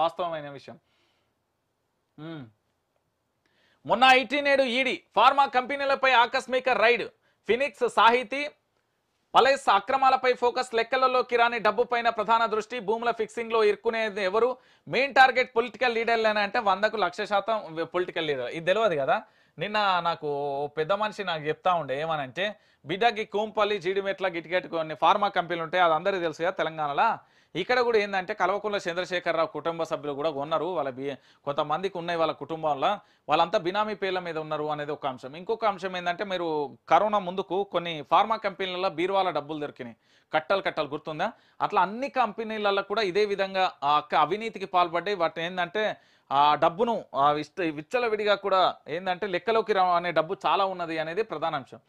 వాస్తవమైన విషయం మొన్న ఐటీ నేడు ఈడీ ఫార్మా కంపెనీలపై ఆకస్మిక రైడ్ ఫినిక్స్ సాహితీ పలేస్ అక్రమాలపై ఫోకస్ లెక్కలలోకి రాని పైన ప్రధాన దృష్టి భూముల ఫిక్సింగ్ లో ఇరుక్కునేది ఎవరు మెయిన్ టార్గెట్ పొలిటికల్ లీడర్లేనా అంటే వందకు లక్ష శాతం పొలిటికల్ లీడర్ ఇది తెలియదు కదా నిన్న నాకు పెద్ద మనిషి నాకు చెప్తా ఉండే ఏమనంటే బిడ్డకి కూంపల్లి జీడిమెట్ల గిటికెట్ కొన్ని ఫార్మా కంపెనీలు ఉంటాయి అది అందరికీ తెలుసు కదా తెలంగాణలో ఇక్కడ కూడా ఏంటంటే చంద్రశేఖర చంద్రశేఖరరావు కుటుంబ సభ్యులు కూడా ఉన్నారు వాళ్ళ బి కొంతమందికి ఉన్నాయి వాళ్ళ కుటుంబంలో వాళ్ళంతా బినామీ పేర్ల మీద ఉన్నారు అనేది ఒక అంశం ఇంకొక అంశం ఏంటంటే మీరు కరోనా ముందుకు కొన్ని ఫార్మా కంపెనీలలో బీరువాల డబ్బులు దొరికినాయి కట్టలు కట్టలు గుర్తుందా అట్లా అన్ని కంపెనీలలో కూడా ఇదే విధంగా అవినీతికి పాల్పడ్డాయి వాటిని ఏంటంటే ఆ డబ్బును విచ్చలవిడిగా కూడా ఏంటంటే లెక్కలోకి అనే డబ్బు చాలా ఉన్నది అనేది ప్రధాన అంశం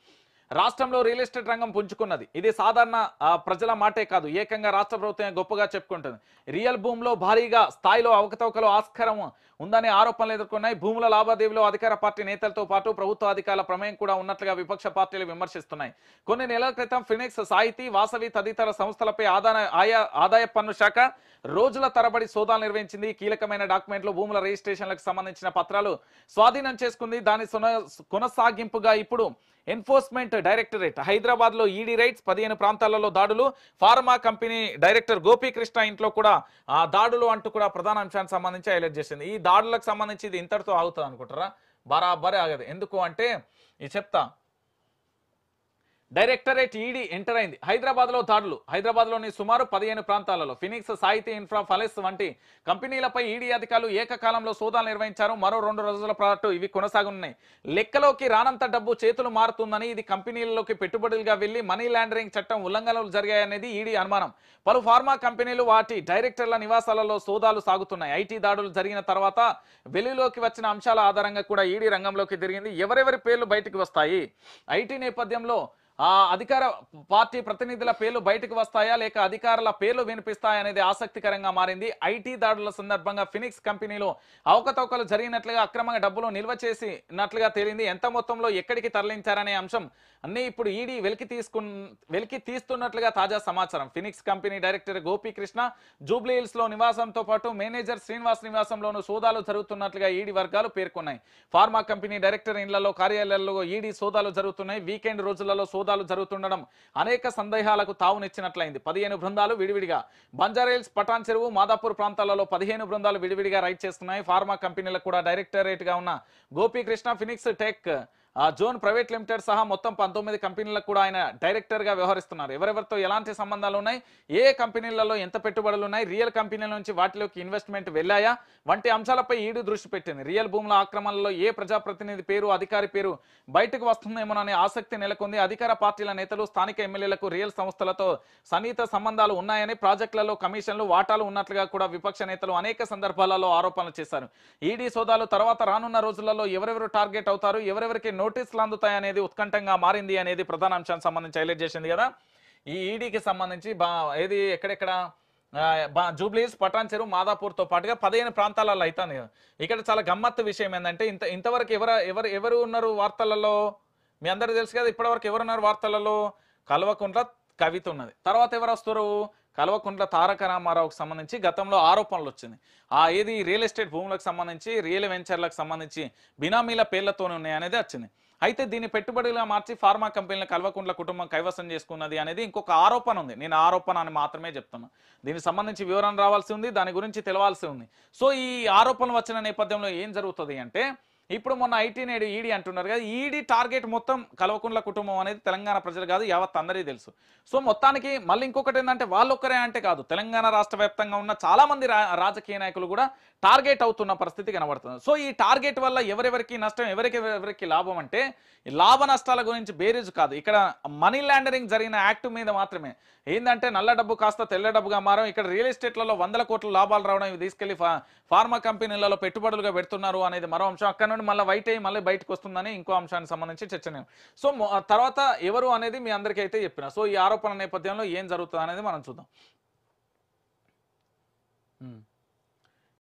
రాష్ట్రంలో రియల్ ఎస్టేట్ రంగం పుంజుకున్నది ఇది సాధారణ ప్రజల మాటే కాదు ఏకంగా రాష్ట్ర ప్రభుత్వం గొప్పగా చెప్పుకుంటుంది రియల్ భూమిలో భారీగా స్థాయిలో అవకతవకలు ఆస్కారం ఉందనే ఆరోపణలు ఎదుర్కొన్నాయి భూముల లావాదేవీలో అధికార పార్టీ నేతలతో పాటు ప్రభుత్వ అధికారుల ప్రమేయం కూడా ఉన్నట్లుగా విపక్ష పార్టీలు విమర్శిస్తున్నాయి కొన్ని నెలల క్రితం ఫినిక్స్ సాహితీ వాసవి తదితర సంస్థలపై ఆదాయ ఆదాయ పన్ను శాఖ రోజుల తరబడి సోదాలు నిర్వహించింది కీలకమైన డాక్యుమెంట్లు భూముల రిజిస్ట్రేషన్లకు సంబంధించిన పత్రాలు స్వాధీనం చేసుకుంది దాని కొనసాగింపుగా ఇప్పుడు ఎన్ఫోర్స్మెంట్ డైరెక్టరేట్ హైదరాబాద్లో ఈడీ రైట్స్ పదిహేను ప్రాంతాలలో దాడులు ఫార్మా కంపెనీ డైరెక్టర్ గోపీకృష్ణ ఇంట్లో కూడా ఆ దాడులు అంటూ కూడా ప్రధాన అంశానికి సంబంధించి హైలైట్ చేసింది ఈ దాడులకు సంబంధించి ఇది ఇంతటితో ఆగుతుంది అనుకుంటారా బరాబరే ఆగదు ఎందుకు అంటే ఈ చెప్తా డైరెక్టరేట్ ఈడీ ఎంటర్ అయింది హైదరాబాద్లో దాడులు హైదరాబాద్లోని సుమారు పదిహేను ప్రాంతాలలో ఫినిక్స్ సాహిత్య ఇన్ఫ్రా ఫలెస్ వంటి కంపెనీలపై ఈడీ అధికారులు ఏకకాలంలో సోదాలు నిర్వహించారు మరో రెండు రోజుల పాటు ఇవి కొనసాగనున్నాయి లెక్కలోకి రానంత డబ్బు చేతులు మారుతుందని ఇది కంపెనీలలోకి పెట్టుబడులుగా వెళ్లి మనీ లాండరింగ్ చట్టం ఉల్లంఘనలు జరిగాయనేది ఈడీ అనుమానం పలు ఫార్మా కంపెనీలు వాటి డైరెక్టర్ల నివాసాలలో సోదాలు సాగుతున్నాయి ఐటీ దాడులు జరిగిన తర్వాత వెలుగులోకి వచ్చిన అంశాల ఆధారంగా కూడా ఈడీ రంగంలోకి తిరిగింది ఎవరెవరి పేర్లు బయటకు వస్తాయి ఐటీ నేపథ్యంలో ఆ అధికార పార్టీ ప్రతినిధుల పేర్లు బయటకు వస్తాయా లేక అధికారుల పేర్లు వినిపిస్తాయా అనేది ఆసక్తికరంగా మారింది ఐటీ దాడుల సందర్భంగా ఫినిక్స్ కంపెనీలో అవకతవకలు జరిగినట్లుగా అక్రమంగా డబ్బులు నిల్వ చేసినట్లుగా తేలింది ఎంత మొత్తంలో ఎక్కడికి తరలించారనే అంశం అన్ని ఇప్పుడు ఈడీ వెలికి తీసుకు వెలికి తీస్తున్నట్లుగా తాజా సమాచారం Phoenix company director Gopikrishna Jubilee Hills లో నివాసంతో పాటు మేనేజర్ శ్రీనివాస్ నివాసంలోనూ సోదాలు జరుగుతున్నట్లుగా ఈడీ వర్గాలు పేర్కొన్నాయి ఫార్మా కంపెనీ డైరెక్టర్ ఇళ్లలో కార్యాలయాల్లో ఈడీ సోదాలు జరుగుతున్నాయి వీకెండ్ రోజులలో సౌదాలు జరుగుతుండడం అనేక సందేహాలకు తావునిచ్చినట్లయింది పదిహేను బృందాలు విడివిడిగా బంజారేల్స్ పటాన్ చెరువు మాదాపూర్ ప్రాంతాలలో పదిహేను బృందాలు విడివిడిగా రైడ్ చేస్తున్నాయి ఫార్మా కంపెనీలకు కూడా డైరెక్టరేట్గా ఉన్న Gopikrishna Phoenix tech zone private limited సహా మొత్తం పంతొమ్మిది కంపెనీలకు కూడా ఆయన డైరెక్టర్గా వ్యవహరిస్తున్నారు ఎవరెవరితో ఎలాంటి సంబంధాలు ఉన్నాయి ఏ కంపెనీలలో ఎంత పెట్టుబడులు ఉన్నాయి రియల్ కంపెనీల నుంచి వాటిలోకి ఇన్వెస్ట్మెంట్ వెళ్ళాయా వంటి అంశాలపై ఈడు దృష్టి పెట్టింది రియల్ భూముల ఆక్రమణలో ఏ ప్రజాప్రతినిధి పేరు అధికారి పేరు బయటకు వస్తుందేమోననే ఆసక్తి నెలకొంది అధికార పార్టీల నేతలు స్థానిక ఎమ్మెల్యేలకు రియల్ సంస్థలతో సన్నిహిత సంబంధాలు ఉన్నాయని ప్రాజెక్టులలో కమిషన్లు వాటాలు ఉన్నట్లుగా కూడా విపక్ష నేతలు అనేక సందర్భాలలో ఆరోపణలు చేశారు ఈడీ సోదాలు తర్వాత రానున్న రోజులలో ఎవరెవరు టార్గెట్ అవుతారు ఎవరెవరికి నోటీసులు అందుతాయనేది ఉత్కంఠంగా మారింది అనేది ప్రధాన అంశానికి సంబంధించి హైలైట్ చేసింది కదా ఈ ఈడీకి సంబంధించి బా ఏది ఎక్కడెక్కడ బా జూబ్లీస్ పటాన్ చెరువు మాదాపూర్తో పాటుగా పదిహేను ప్రాంతాలలో అవుతుంది ఇక్కడ చాలా గమ్మత్తు విషయం ఏంటంటే ఇంత ఇంతవరకు ఎవరు ఎవరు ఎవరు ఉన్నారు వార్తలలో మీ అందరూ తెలుసు కదా ఇప్పటివరకు ఎవరున్నారు వార్తలలో కలవకుండా కవిత ఉన్నది తర్వాత ఎవరు వస్తారు కల్వకుంట్ల తారక రామారావుకు సంబంధించి గతంలో ఆరోపణలు వచ్చింది ఆ ఏది రియల్ ఎస్టేట్ భూములకు సంబంధించి రియల్ వెంచర్లకు సంబంధించి బినామీల పేర్లతోనే ఉన్నాయనేది వచ్చింది అయితే దీన్ని పెట్టుబడిగా మార్చి ఫార్మా కంపెనీల కల్వకుంట్ల కుటుంబం కైవసం చేసుకున్నది అనేది ఇంకొక ఆరోపణ ఉంది నేను ఆరోపణ అని మాత్రమే చెప్తున్నా దీనికి సంబంధించి వివరణ రావాల్సి ఉంది దాని గురించి తెలవాల్సి ఉంది సో ఈ ఆరోపణలు వచ్చిన నేపథ్యంలో ఏం జరుగుతుంది అంటే ఇప్పుడు మొన్న ఐటీ నేడు ఈడీ అంటున్నారు కదా ఈడీ టార్గెట్ మొత్తం కలవకుండ్ల కుటుంబం అనేది తెలంగాణ ప్రజలు కాదు యావత్ అందరికీ తెలుసు సో మొత్తానికి మళ్ళీ ఇంకొకటి ఏంటంటే వాళ్ళొక్కరే అంటే కాదు తెలంగాణ రాష్ట్ర ఉన్న చాలామంది రాజకీయ నాయకులు కూడా టార్గెట్ అవుతున్న పరిస్థితి కనబడుతుంది సో ఈ టార్గెట్ వల్ల ఎవరెవరికి నష్టం ఎవరికి ఎవరికి లాభం అంటే లాభ నష్టాల గురించి బేరేజ్ కాదు ఇక్కడ మనీ లాండరింగ్ జరిగిన యాక్ట్ మీద మాత్రమే ఏంటంటే నల్ల డబ్బు కాస్త తెల్ల డబ్బుగా మారం ఇక్కడ రియల్ ఎస్టేట్లలో వందల కోట్ల లాభాలు రావడం ఇవి తీసుకెళ్లి ఫార్మా కంపెనీలలో పెట్టుబడులుగా పెడుతున్నారు అనేది మరో అంశం అక్కడ నుండి మళ్ళీ వైట్ అయ్యి మళ్ళీ బయటకు వస్తుందని ఇంకో అంశానికి సంబంధించి చర్చ సో తర్వాత ఎవరు అనేది మీ అందరికీ అయితే చెప్పిన సో ఈ ఆరోపణ నేపథ్యంలో ఏం జరుగుతుంది అనేది మనం చూద్దాం